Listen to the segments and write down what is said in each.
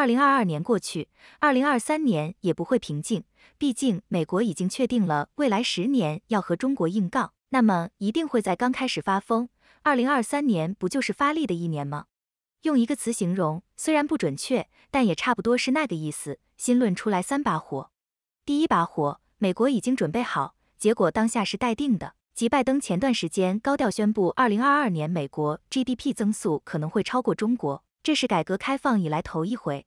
二零二二年过去，二零二三年也不会平静。毕竟美国已经确定了未来十年要和中国硬杠，那么一定会在刚开始发疯。二零二三年不就是发力的一年吗？用一个词形容，虽然不准确，但也差不多是那个意思。新论出来三把火，第一把火，美国已经准备好，结果当下是待定的，即拜登前段时间高调宣布，二零二二年美国 GDP 增速可能会超过中国，这是改革开放以来头一回。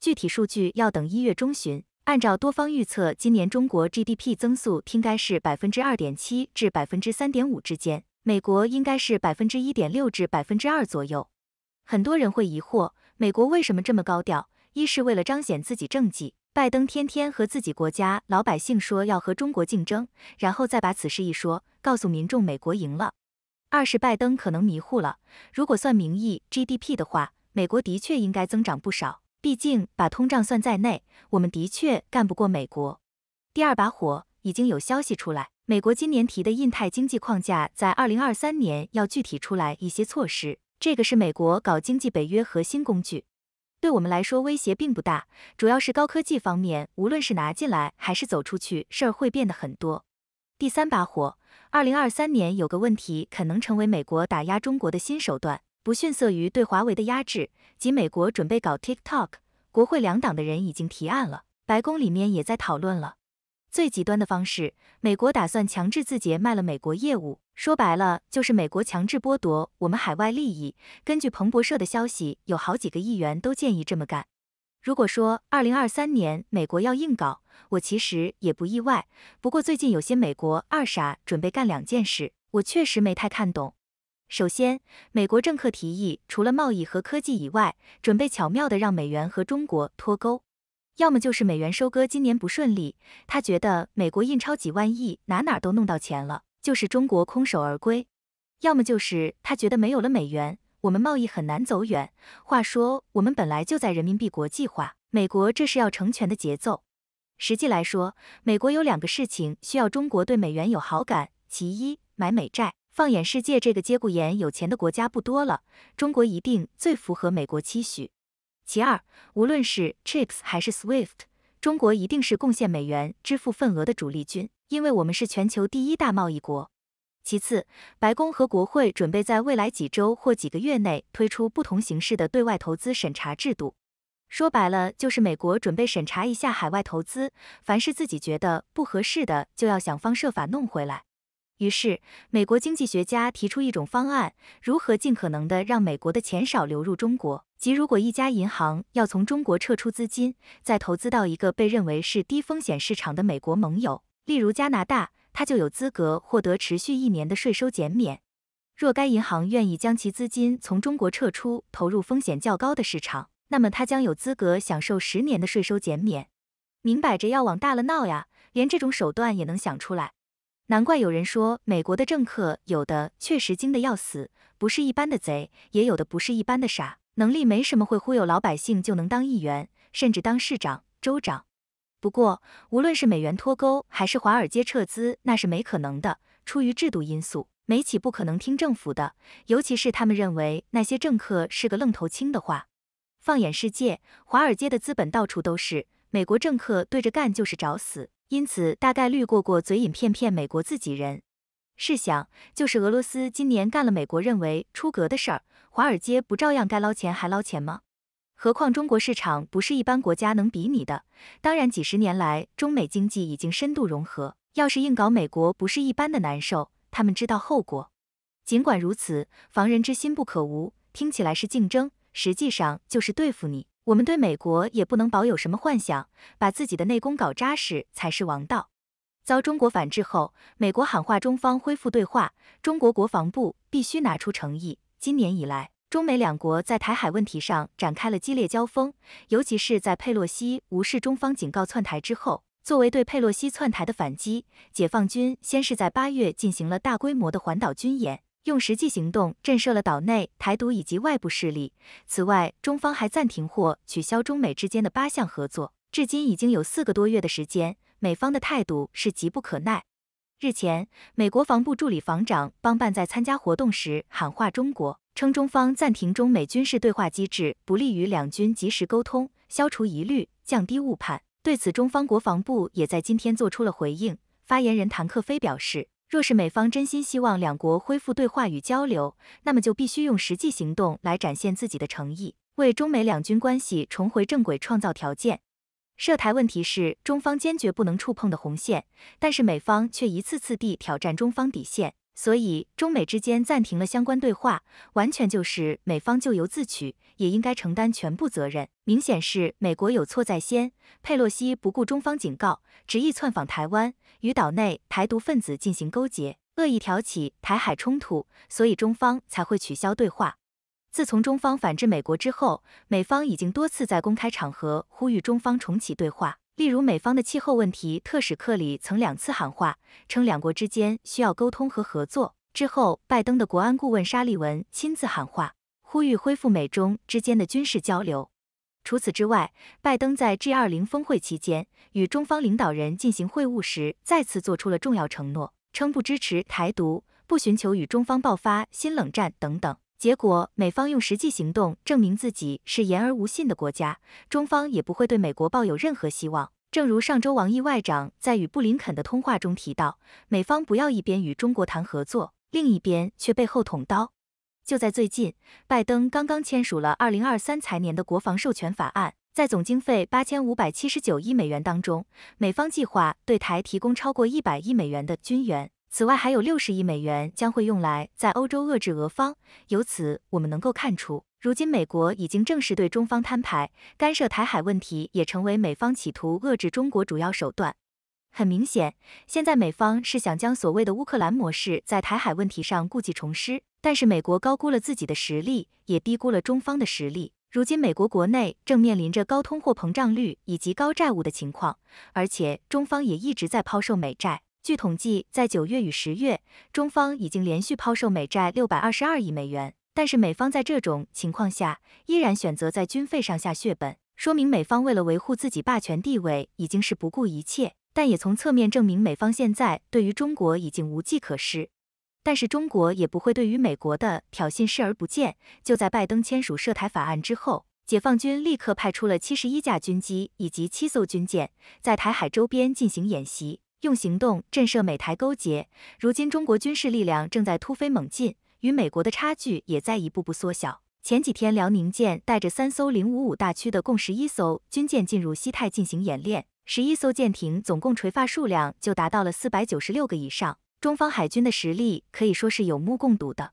具体数据要等一月中旬。按照多方预测，今年中国 GDP 增速应该是百分之二点七至百分之三点五之间，美国应该是百分之一点六至百分之二左右。很多人会疑惑，美国为什么这么高调？一是为了彰显自己政绩，拜登天天和自己国家老百姓说要和中国竞争，然后再把此事一说，告诉民众美国赢了。二是拜登可能迷糊了，如果算名义 GDP 的话，美国的确应该增长不少。毕竟把通胀算在内，我们的确干不过美国。第二把火已经有消息出来，美国今年提的印太经济框架在二零二三年要具体出来一些措施，这个是美国搞经济北约核心工具，对我们来说威胁并不大，主要是高科技方面，无论是拿进来还是走出去，事儿会变得很多。第三把火，二零二三年有个问题可能成为美国打压中国的新手段。不逊色于对华为的压制及美国准备搞 TikTok，国会两党的人已经提案了，白宫里面也在讨论了。最极端的方式，美国打算强制字节卖了美国业务，说白了就是美国强制剥夺我们海外利益。根据彭博社的消息，有好几个议员都建议这么干。如果说2023年美国要硬搞，我其实也不意外。不过最近有些美国二傻准备干两件事，我确实没太看懂。首先，美国政客提议，除了贸易和科技以外，准备巧妙地让美元和中国脱钩，要么就是美元收割今年不顺利，他觉得美国印钞几万亿，哪哪都弄到钱了，就是中国空手而归；要么就是他觉得没有了美元，我们贸易很难走远。话说，我们本来就在人民币国际化，美国这是要成全的节奏。实际来说，美国有两个事情需要中国对美元有好感，其一买美债。放眼世界，这个接骨眼，有钱的国家不多了，中国一定最符合美国期许。其二，无论是 CHIPS 还是 SWIFT，中国一定是贡献美元支付份额的主力军，因为我们是全球第一大贸易国。其次，白宫和国会准备在未来几周或几个月内推出不同形式的对外投资审查制度，说白了就是美国准备审查一下海外投资，凡是自己觉得不合适的，就要想方设法弄回来。于是，美国经济学家提出一种方案：如何尽可能的让美国的钱少流入中国。即，如果一家银行要从中国撤出资金，再投资到一个被认为是低风险市场的美国盟友，例如加拿大，它就有资格获得持续一年的税收减免。若该银行愿意将其资金从中国撤出，投入风险较高的市场，那么它将有资格享受十年的税收减免。明摆着要往大了闹呀，连这种手段也能想出来。难怪有人说，美国的政客有的确实精得要死，不是一般的贼；也有的不是一般的傻，能力没什么，会忽悠老百姓就能当议员，甚至当市长、州长。不过，无论是美元脱钩还是华尔街撤资，那是没可能的。出于制度因素，美企不可能听政府的，尤其是他们认为那些政客是个愣头青的话。放眼世界，华尔街的资本到处都是，美国政客对着干就是找死。因此，大概率过过嘴瘾，骗骗美国自己人。试想，就是俄罗斯今年干了美国认为出格的事儿，华尔街不照样该捞钱还捞钱吗？何况中国市场不是一般国家能比拟的。当然，几十年来中美经济已经深度融合，要是硬搞，美国不是一般的难受。他们知道后果。尽管如此，防人之心不可无。听起来是竞争，实际上就是对付你。我们对美国也不能保有什么幻想，把自己的内功搞扎实才是王道。遭中国反制后，美国喊话中方恢复对话，中国国防部必须拿出诚意。今年以来，中美两国在台海问题上展开了激烈交锋，尤其是在佩洛西无视中方警告窜台之后，作为对佩洛西窜台的反击，解放军先是在八月进行了大规模的环岛军演。用实际行动震慑了岛内台独以及外部势力。此外，中方还暂停或取消中美之间的八项合作，至今已经有四个多月的时间。美方的态度是急不可耐。日前，美国防部助理防长邦办在参加活动时喊话中国，称中方暂停中美军事对话机制不利于两军及时沟通，消除疑虑，降低误判。对此，中方国防部也在今天做出了回应，发言人谭克飞表示。若是美方真心希望两国恢复对话与交流，那么就必须用实际行动来展现自己的诚意，为中美两军关系重回正轨创造条件。涉台问题是中方坚决不能触碰的红线，但是美方却一次次地挑战中方底线。所以，中美之间暂停了相关对话，完全就是美方咎由自取，也应该承担全部责任。明显是美国有错在先，佩洛西不顾中方警告，执意窜访台湾，与岛内台独分子进行勾结，恶意挑起台海冲突，所以中方才会取消对话。自从中方反制美国之后，美方已经多次在公开场合呼吁中方重启对话。例如，美方的气候问题特使克里曾两次喊话，称两国之间需要沟通和合作。之后，拜登的国安顾问沙利文亲自喊话，呼吁恢复美中之间的军事交流。除此之外，拜登在 G20 峰会期间与中方领导人进行会晤时，再次做出了重要承诺，称不支持台独，不寻求与中方爆发新冷战等等。结果，美方用实际行动证明自己是言而无信的国家，中方也不会对美国抱有任何希望。正如上周王毅外长在与布林肯的通话中提到，美方不要一边与中国谈合作，另一边却背后捅刀。就在最近，拜登刚刚签署了二零二三财年的国防授权法案，在总经费八千五百七十九亿美元当中，美方计划对台提供超过一百亿美元的军援。此外，还有六十亿美元将会用来在欧洲遏制俄方。由此，我们能够看出，如今美国已经正式对中方摊牌，干涉台海问题也成为美方企图遏制中国主要手段。很明显，现在美方是想将所谓的乌克兰模式在台海问题上故技重施，但是美国高估了自己的实力，也低估了中方的实力。如今，美国国内正面临着高通货膨胀率以及高债务的情况，而且中方也一直在抛售美债。据统计，在九月与十月，中方已经连续抛售美债六百二十二亿美元。但是，美方在这种情况下，依然选择在军费上下血本，说明美方为了维护自己霸权地位，已经是不顾一切。但也从侧面证明，美方现在对于中国已经无计可施。但是，中国也不会对于美国的挑衅视而不见。就在拜登签署涉台法案之后，解放军立刻派出了七十一架军机以及七艘军舰，在台海周边进行演习。用行动震慑美台勾结。如今，中国军事力量正在突飞猛进，与美国的差距也在一步步缩小。前几天，辽宁舰带着三艘零五五大驱的共十一艘军舰进入西太进行演练，十一艘舰艇总共垂发数量就达到了四百九十六个以上。中方海军的实力可以说是有目共睹的。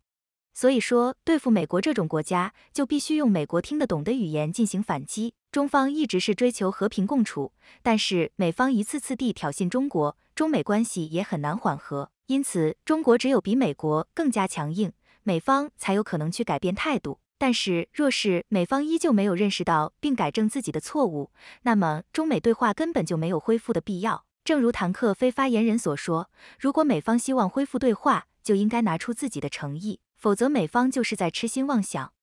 所以说，对付美国这种国家，就必须用美国听得懂的语言进行反击。中方一直是追求和平共处，但是美方一次次地挑衅中国，中美关系也很难缓和。因此，中国只有比美国更加强硬，美方才有可能去改变态度。但是，若是美方依旧没有认识到并改正自己的错误，那么中美对话根本就没有恢复的必要。正如谭克非发言人所说，如果美方希望恢复对话，就应该拿出自己的诚意。否则，美方就是在痴心妄想。